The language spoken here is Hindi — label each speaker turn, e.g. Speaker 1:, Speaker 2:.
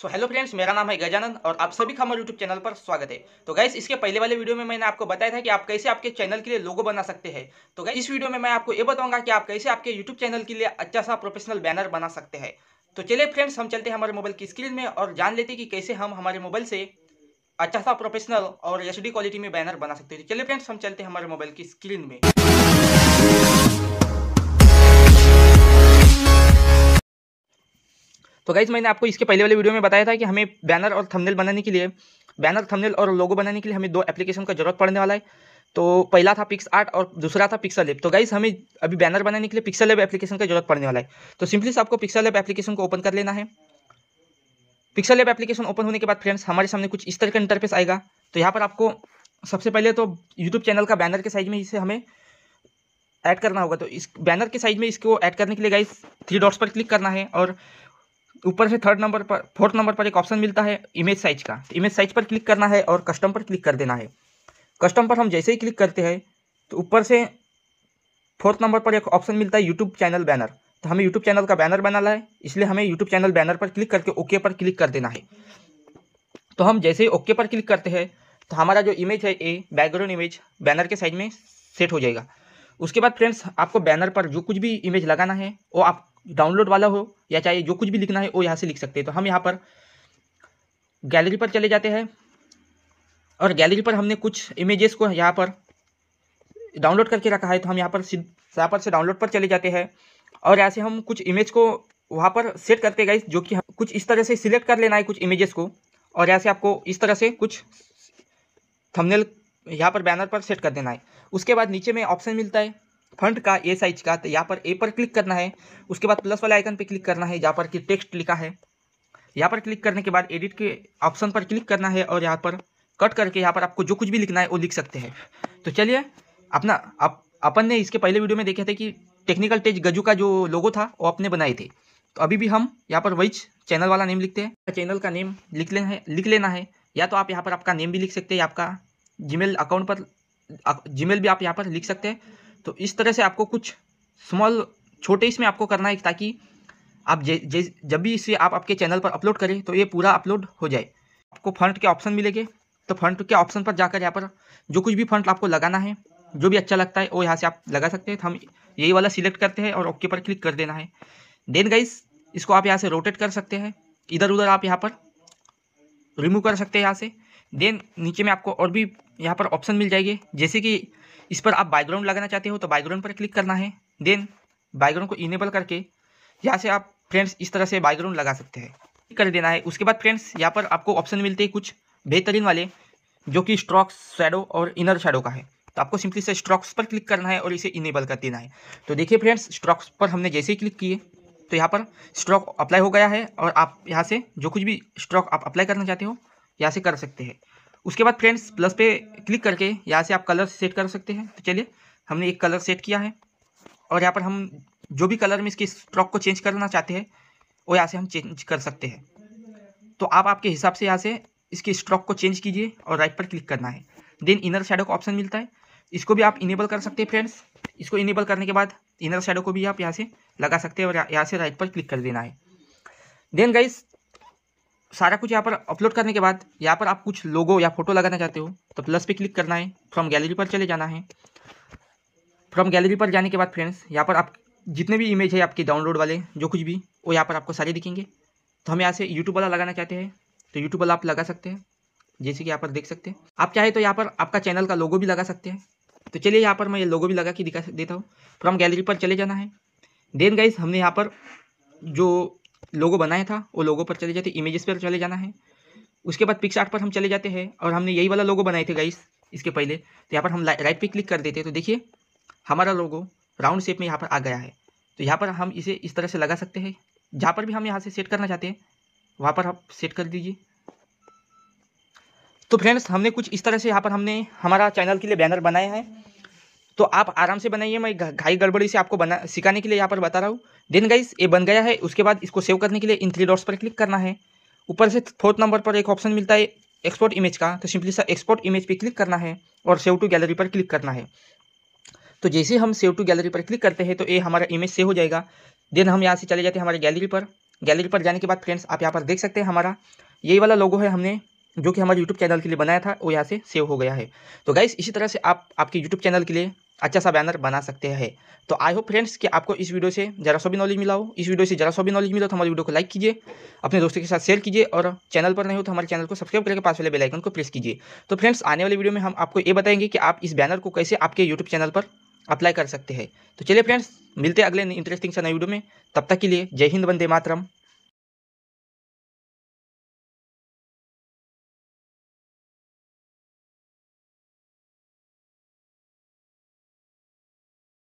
Speaker 1: सो हेलो फ्रेंड्स मेरा नाम है गजानंद और आप सभी का हमारे यूट्यूब चैनल पर स्वागत है तो गाइस इसके पहले वाले वीडियो में मैंने आपको बताया था कि आप कैसे आपके चैनल के लिए लोगो बना सकते हैं तो गाइस इस वीडियो में मैं आपको ये बताऊंगा कि आप कैसे आपके यूट्यूब चैनल के लिए अच्छा सा प्रोफेशनल बैनर बना सकते हैं तो चलिए फ्रेंड्स हम चलते हैं हमारे मोबाइल की स्क्रीन में और जान लेते हैं कि कैसे हम हमारे मोबाइल से अच्छा सा प्रोफेशनल और एच क्वालिटी में बैनर बना सकते हैं तो चलिए फ्रेंड्स हम चलते हैं हमारे मोबाइल की स्क्रीन में तो गाइज मैंने आपको इसके पहले वाले वीडियो में बताया था कि हमें बैनर और थंबनेल बनाने के लिए बैनर थंबनेल और लोगो बनाने के लिए हमें दो एप्लीकेशन का जरूरत पड़ने वाला है तो पहला था पिक्स आर्ट और दूसरा था पिक्सल ऐप तो गाइज हमें अभी बैनर बनाने के लिए पिक्सल ऐप एप्लीकेशन का जरूरत पड़ने वाला है तो सिंपली से आपको पिक्सल ऐप एप्लीकेशन को ओपन कर लेना है पिक्सल लेप एप्लीकेशन ओपन होने के बाद फ्रेंड्स हमारे सामने कुछ इस तरह का इंटरफेस आएगा तो यहाँ पर आपको सबसे पहले तो यूट्यूब चैनल का बैनर के साइज में इसे हमें ऐड करना होगा तो इस बैनर के साइज में इसको ऐड करने के लिए गाइज थ्री डॉट्स पर क्लिक करना है और ऊपर से थर्ड नंबर पर फोर्थ नंबर पर एक ऑप्शन मिलता है इमेज साइज का तो इमेज साइज पर क्लिक करना है और कस्टम पर क्लिक कर देना है कस्टम पर हम जैसे ही क्लिक करते हैं तो ऊपर से फोर्थ नंबर पर एक ऑप्शन मिलता है यूट्यूब चैनल बैनर तो हमें यूट्यूब चैनल का बैनर बनाना है इसलिए हमें यूट्यूब चैनल बैनर पर क्लिक करके ओके पर क्लिक कर देना है तो हम जैसे ही ओके पर क्लिक करते हैं तो हमारा जो इमेज है ये बैकग्राउंड इमेज बैनर के साइज में सेट हो जाएगा उसके बाद फ्रेंड्स आपको बैनर पर जो कुछ भी इमेज लगाना है वो आप डाउनलोड वाला हो या चाहे जो कुछ भी लिखना है वो यहाँ से लिख सकते हैं तो हम यहाँ पर गैलरी पर चले जाते हैं और गैलरी पर हमने कुछ इमेजेस को यहाँ पर डाउनलोड करके रखा है तो हम यहाँ पर यहाँ पर से डाउनलोड पर चले जाते हैं और यहाँ से हम कुछ इमेज को वहाँ पर सेट करते गए जो कि कुछ इस तरह से सिलेक्ट कर लेना है कुछ इमेजेस को और यहाँ से आपको इस तरह से कुछ थंबनेल यहाँ पर बैनर पर सेट कर देना है उसके बाद नीचे में ऑप्शन मिलता है फंड का ए साइज का तो यहाँ पर ए पर क्लिक करना है उसके बाद प्लस वाले आइकन पे क्लिक करना है जहाँ पर कि टेक्स्ट लिखा है यहाँ पर क्लिक करने के बाद एडिट के ऑप्शन पर क्लिक करना है और यहाँ पर कट करके यहाँ पर आपको जो कुछ भी लिखना है वो लिख सकते हैं तो चलिए अपना अप, अपन ने इसके पहले वीडियो में देखे थे कि टेक्निकल टेज गजू का जो लोगो था वो अपने बनाए थे तो अभी भी हम यहाँ पर वही चैनल वाला नेम लिखते हैं तो चैनल का नेम लिख लेना है लिख लेना है या तो आप यहाँ पर आपका नेम भी लिख सकते हैं आपका जीमेल अकाउंट पर जीमेल भी आप यहाँ पर लिख सकते हैं तो इस तरह से आपको कुछ स्मॉल छोटे इसमें आपको करना है ताकि आप जे, जे जब भी इसे आप आपके चैनल पर अपलोड करें तो ये पूरा अपलोड हो जाए आपको फंड के ऑप्शन मिलेंगे तो फंड के ऑप्शन पर जाकर यहाँ पर जो कुछ भी फंड आपको लगाना है जो भी अच्छा लगता है वो यहाँ से आप लगा सकते हैं तो हम यही वाला सिलेक्ट करते हैं और ओके पर क्लिक कर देना है देन गाइस इसको आप यहाँ से रोटेट कर सकते हैं इधर उधर आप यहाँ पर रिमूव कर सकते हैं यहाँ से देन नीचे में आपको और भी यहाँ पर ऑप्शन मिल जाएंगे जैसे कि इस पर आप बैकग्राउंड लगाना चाहते हो तो बैकग्राउंड पर क्लिक करना है देन बैकग्राउंड को इनेबल करके यहाँ से आप फ्रेंड्स इस तरह से बैकग्राउंड लगा सकते हैं कर देना है उसके बाद फ्रेंड्स यहाँ पर आपको ऑप्शन मिलते हैं कुछ बेहतरीन वाले जो कि स्ट्रॉक्स शेडो और इनर शेडो का है तो आपको सिंपली से स्ट्रॉक्स पर क्लिक करना है और इसे इनेबल कर देना है तो देखिए फ्रेंड्स स्ट्रॉक्स पर हमने जैसे ही क्लिक किए तो यहाँ पर स्ट्रॉक अप्लाई हो गया है और आप यहाँ से जो कुछ भी स्ट्रॉक आप अप्लाई करना चाहते हो यहाँ से कर सकते हैं उसके बाद फ्रेंड्स प्लस पे क्लिक करके यहाँ से आप कलर सेट कर सकते हैं तो चलिए हमने एक कलर सेट किया है और यहाँ पर हम जो भी कलर में इसके स्ट्रोक को चेंज करना चाहते हैं वो यहाँ से हम चेंज कर सकते हैं तो आप आपके हिसाब से यहाँ से इसके स्ट्रोक को चेंज कीजिए और राइट पर क्लिक करना है देन इनर शेडो का ऑप्शन मिलता है इसको भी आप इनेबल कर सकते हैं फ्रेंड्स इसको इनेबल करने के बाद इनर शेडो को भी आप यहाँ से लगा सकते हैं और यहाँ से राइट पर क्लिक कर देना है देन गाइस सारा कुछ यहाँ पर अपलोड करने के बाद यहाँ पर आप कुछ लोगो या फोटो लगाना चाहते हो तो प्लस पे क्लिक करना है फ्रॉम गैलरी पर चले जाना है फ्रॉम गैलरी पर जाने के बाद फ्रेंड्स यहाँ पर आप जितने भी इमेज है आपके डाउनलोड वाले जो कुछ भी वो यहाँ पर आपको सारे दिखेंगे तो हम यहाँ से यूट्यूब वाला लगाना चाहते हैं तो यूट्यूब वाला आप लगा सकते हैं जैसे कि यहाँ पर देख सकते हैं आप चाहे तो यहाँ पर आपका चैनल का लोगो भी लगा सकते हैं तो चलिए यहाँ पर मैं ये लोगो भी लगा के दिखा देता हूँ फ्रॉम गैलरी पर चले जाना है देन गाइज हमने यहाँ पर जो लोगो बनाया था वो लोगों पर चले जाते इमेजेस पर चले जाना है उसके बाद पिक्स पर हम चले जाते हैं और हमने यही वाला लोगो बनाए थे गाइस इसके पहले तो यहाँ पर हम राइट पे क्लिक कर देते हैं तो देखिए हमारा लोगो राउंड शेप में यहाँ पर आ गया है तो यहाँ पर हम इसे इस तरह से लगा सकते हैं जहाँ पर भी हम यहाँ से सेट करना चाहते हैं वहाँ पर आप सेट कर दीजिए तो फ्रेंड्स हमने कुछ इस तरह से यहाँ पर हमने हमारा चैनल के लिए बैनर बनाया है तो आप आराम से बनाइए मैं घाई गड़बड़ी से आपको बना सिखाने के लिए यहाँ पर बता रहा हूँ देन गाइस ये बन गया है उसके बाद इसको सेव करने के लिए इन थ्री डॉट्स पर क्लिक करना है ऊपर से फोर्थ नंबर पर एक ऑप्शन मिलता है एक्सपोर्ट इमेज का तो सिंपली सा एक्सपोर्ट इमेज पर क्लिक करना है और सेव टू गैलरी पर क्लिक करना है तो जैसे हम सेव टू गैलरी पर क्लिक करते हैं तो ये हमारा इमेज सेव हो जाएगा देन हम यहाँ से चले जाते हैं हमारे गैलरी पर गैलरी पर जाने के बाद फ्रेंड्स आप यहाँ पर देख सकते हैं हमारा यही वाला लोगो है हमने जो कि हमारे यूट्यूब चैनल के लिए बनाया था वो यहाँ से सेव हो गया है तो गाइस इसी तरह से आप आपके यूट्यूब चैनल के लिए अच्छा सा बैनर बना सकते हैं तो आई होप फ्रेंड्स कि आपको इस वीडियो से जरा सा भी नॉलेज मिला हो इस वीडियो से जरा सा भी नॉलेज मिला तो हमारे वीडियो को लाइक कीजिए अपने दोस्तों के साथ शेयर कीजिए और चैनल पर नहीं हो तो हमारे चैनल को सब्सक्राइब करके पास वाले बेलाइकन को प्रेस कीजिए तो फ्रेंड्स आने वाले वीडियो में हम आपको ये बताएंगे कि आप इस बैनर को कैसे आपके यूट्यूब चैनल पर अप्लाई कर सकते हैं तो चलिए फ्रेंड्स मिलते हैं अगले इंटरेस्टिंग सा नए वीडियो में तब तक के लिए जय हिंद वंदे मातरम